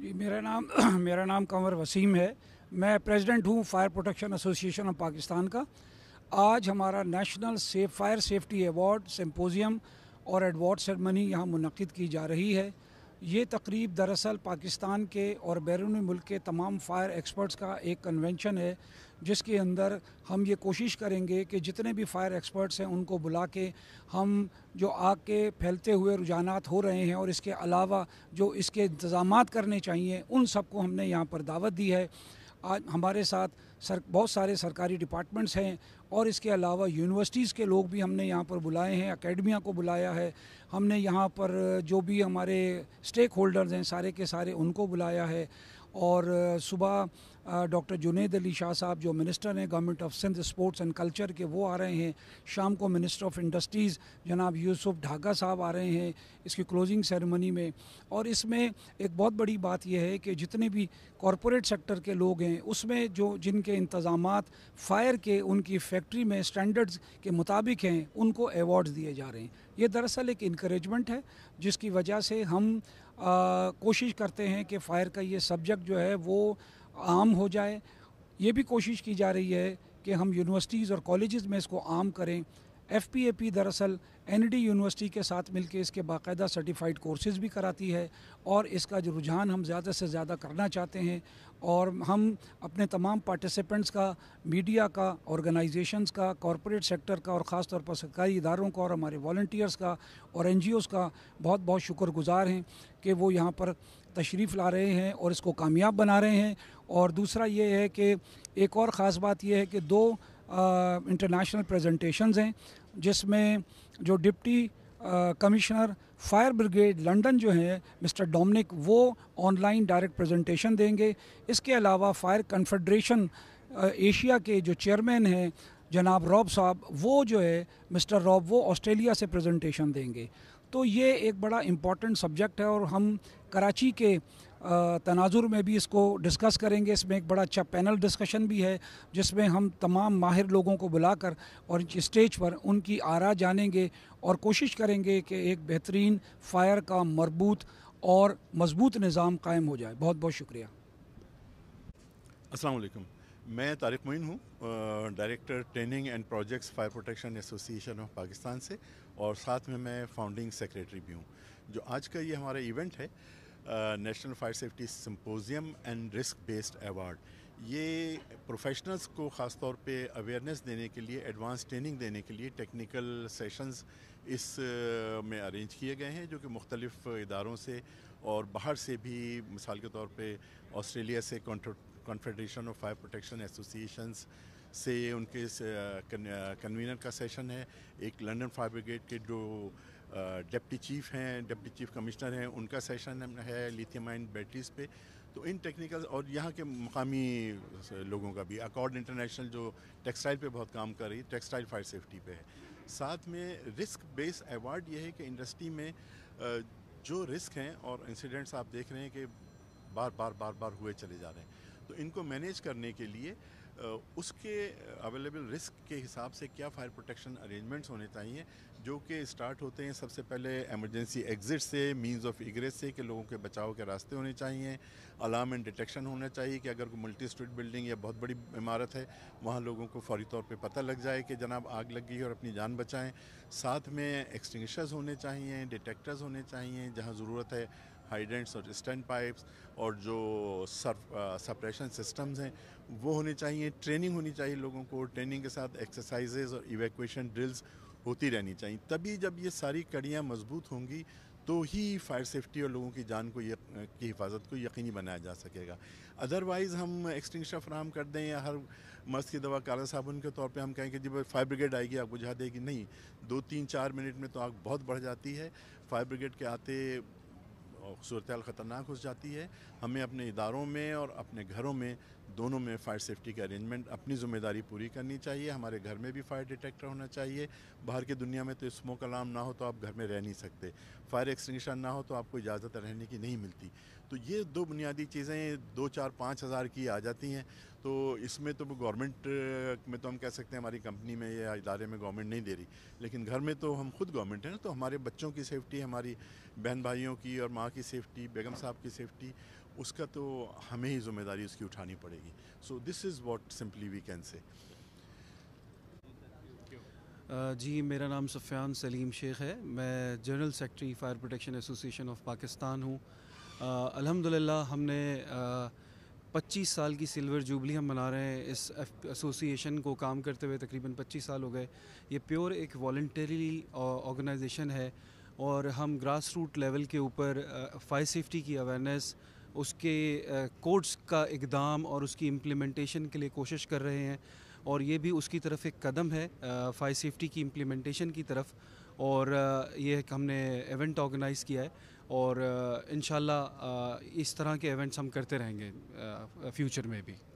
जी मेरा नाम मेरा नाम कंवर वसीम है मैं प्रेसिडेंट हूँ fire protection association of Pakistan का आज हमारा national safe fire safety award symposium और एडवार्ड सेरेमनी यहाँ मुनद की जा रही है ये तकरीब दरअसल पाकिस्तान के और बैरून मुल्क के तमाम फायर एक्सपर्ट्स का एक कन्वेंशन है जिसके अंदर हम ये कोशिश करेंगे कि जितने भी फायर एक्सपर्ट्स हैं उनको बुला के हम जो आग के फैलते हुए रुझान हो रहे हैं और इसके अलावा जो इसके इंतज़ाम करने चाहिए उन सबको हमने यहाँ पर दावत दी है आज हमारे साथ सर बहुत सारे सरकारी डिपार्टमेंट्स हैं और इसके अलावा यूनिवर्सिटीज़ के लोग भी हमने यहाँ पर बुलाए हैं अकेडमियाँ को बुलाया है हमने यहाँ पर जो भी हमारे स्टेक होल्डर्स हैं सारे के सारे उनको बुलाया है और सुबह डॉक्टर जुनेद अली शाह साहब जो मिनिस्टर हैं government of Sindh sports and culture के वो आ रहे हैं शाम को मिनिस्टर ऑफ इंडस्ट्रीज़ जनाब यूसुफ ढाका साहब आ रहे हैं इसकी क्लोजिंग सेरेमनी में और इसमें एक बहुत बड़ी बात यह है कि जितने भी कॉरपोरेट सेक्टर के लोग हैं उसमें जो जिनके इंतज़ाम फायर के उनकी फैक्ट्री में स्टैंडर्ड्स के मुताबिक हैं उनको अवार्ड्स दिए जा रहे हैं ये दरअसल एक इनक्रेजमेंट है जिसकी वजह से हम कोशिश करते हैं कि फ़ायर का ये सब्जेक्ट जो है वो आम हो जाए ये भी कोशिश की जा रही है कि हम यूनिवर्सिटीज़ और कॉलेज़ में इसको आम करें एफ़ दरअसल एन यूनिवर्सिटी के साथ मिलकर इसके बाकायदा सर्टिफाइड कोर्सेज़ भी कराती है और इसका जो रुझान हम ज़्यादा से ज़्यादा करना चाहते हैं और हम अपने तमाम पार्टिसिपेंट्स का मीडिया का ऑर्गेनाइजेशंस का कॉरपोरेट सेक्टर का और ख़ास तौर पर सरकारी इदारों का और हमारे वॉल्टियर्स का और एन का बहुत बहुत शुक्रगुजार हैं कि वो यहाँ पर तशरीफ़ ला रहे हैं और इसको कामयाब बना रहे हैं और दूसरा ये है कि एक और ख़ास बात यह है कि दो इंटरनेशनल प्रेजेंटेशंस हैं जिसमें जो deputy commissioner fire brigade London जो हैं मिस्टर डोमिनिक वो ऑनलाइन डायरेक्ट प्रेजेंटेशन देंगे इसके अलावा फायर कन्फेडरेशन एशिया के जो चेयरमैन हैं जनाब रॉब साहब वो जो है मिस्टर रॉब वो ऑस्ट्रेलिया से प्रेजेंटेशन देंगे तो ये एक बड़ा इम्पॉर्टेंट सब्जेक्ट है और हम कराची के तनाजुर में भी इसको डिस्कस करेंगे इसमें एक बड़ा अच्छा पैनल डिस्कशन भी है जिसमें हम तमाम माहिर लोगों को बुलाकर और स्टेज पर उनकी आरा जानेंगे और कोशिश करेंगे कि एक बेहतरीन फायर का मरबूत और मजबूत निज़ाम कायम हो जाए बहुत बहुत शुक्रिया असलकम मैं तारिक मोइन हूँ director training and projects fire protection association of Pakistan से और साथ में मैं फाउंडिंग सेक्रेटरी भी हूँ जो आज का ये हमारा इवेंट है national fire safety symposium and risk based award ये प्रोफेशनल्स को ख़ास तौर पे अवेयरनेस देने के लिए एडवांस ट्रेनिंग देने के लिए टेक्निकल सेशंस इस में अरेंज किए गए हैं जो कि मुख्तलिफ़ इदारों से और बाहर से भी मिसाल के तौर पे ऑस्ट्रेलिया से कॉन्ट्रोट confederation of fire protection associations से उनके कन्वीनर का सेशन है एक लंदन फायर ब्रिगेड के जो डिप्टी चीफ हैं डिप्टी चीफ कमिश्नर हैं उनका सेशन है लिथियम आइन बैटरीज पे तो इन टेक्निकल और यहाँ के मकामी लोगों का भी अकॉर्ड इंटरनेशनल जो टेक्सटाइल पे बहुत काम कर रही है टेक्सटाइल फायर सेफ्टी पे है साथ में रिस्क बेस अवार्ड ये है कि इंडस्ट्री में जो रिस्क हैं और इंसिडेंट्स आप देख रहे हैं कि बार बार बार बार हुए चले जा रहे हैं तो इनको मैनेज करने के लिए उसके अवेलेबल रिस्क के हिसाब से क्या फायर प्रोटेक्शन अरेंजमेंट्स होने चाहिए जो कि स्टार्ट होते हैं सबसे पहले एमरजेंसी एग्जिट से मींस ऑफ इग्रेस से कि लोगों के बचाव के रास्ते होने चाहिए अलार्म एंड डिटेक्शन होना चाहिए कि अगर कोई मल्टी स्ट्रीट बिल्डिंग या बहुत बड़ी इमारत है वहाँ लोगों को फौरी तौर पर पता लग जाए कि जनाब आग लग गई और अपनी जान बचाएँ साथ में एक्सटिंगशर्स होने चाहिए डिटेक्टर्स होने चाहिए जहाँ ज़रूरत है हाइडेंट्स और स्टैंड पाइप्स और जो सर सप्रेशन सिस्टम्स हैं वो होने चाहिए ट्रेनिंग होनी चाहिए लोगों को ट्रेनिंग के साथ एक्सरसाइजेज और इवैक्यूएशन ड्रिल्स होती रहनी चाहिए तभी जब ये सारी कड़ियाँ मजबूत होंगी तो ही फायर सेफ्टी और लोगों की जान को यक, uh, की हिफाजत को यकीनी बनाया जा सकेगा अदरवाइज़ हम एक्सटिंगशर फ्राहम कर दें या हर मस्त की दवा काला साबुन के तौर पे हम कहें कि जी भाई फायर ब्रिगेड आएगी आग बुझा देगी नहीं दो तीन चार मिनट में तो आग बहुत बढ़ जाती है फायर ब्रिगेड के आते सूरत ख़तरनाक हो जाती है हमें अपने इदारों में और अपने घरों में दोनों में फायर सेफ्टी के अरेंजमेंट अपनी ज़िम्मेदारी पूरी करनी चाहिए हमारे घर में भी फायर डिटेक्टर होना चाहिए बाहर की दुनिया में तो स्मोक अलार्म ना हो तो आप घर में रह नहीं सकते फायर एक्सटिंगशन ना हो तो आपको इजाज़त रहने की नहीं मिलती तो ये दो बुनियादी चीज़ें दो चार पाँच हज़ार की आ जाती हैं तो इसमें तो गवर्नमेंट में तो हम कह सकते हैं हमारी कंपनी में या इदारे में गवर्नमेंट नहीं दे रही लेकिन घर में तो हम खुद गवर्नमेंट हैं तो हमारे बच्चों की सेफ्टी हमारी बहन भाइयों की और माँ की सेफ्टी बेगम साहब की सेफ्टी उसका तो हमें ही जिम्मेदारी उसकी उठानी पड़ेगी so this is what simply we can say जी मेरा नाम सफ़ियान सलीम शेख है मैं general secretary fire protection association of Pakistan हूँ अल्हम्दुलिल्लाह हमने पच्चीस साल की सिल्वर जुबली हम मना रहे हैं इस एसोसिएशन को काम करते हुए तकरीबन पच्चीस साल हो गए ये प्योर एक वॉल्टरी ऑर्गेनाइजेशन है और हम ग्रास रूट लेवल के ऊपर फायर सेफ्टी की अवेयरनेस उसके कोड्स का इकदाम और उसकी इम्प्लीमेंटेशन के लिए कोशिश कर रहे हैं और ये भी उसकी तरफ एक कदम है फायर सेफ्टी की इम्प्लीमेंटेशन की तरफ और ये हमने इवेंट ऑर्गेनाइज़ किया है और इन इस तरह के इवेंट्स हम करते रहेंगे फ्यूचर में भी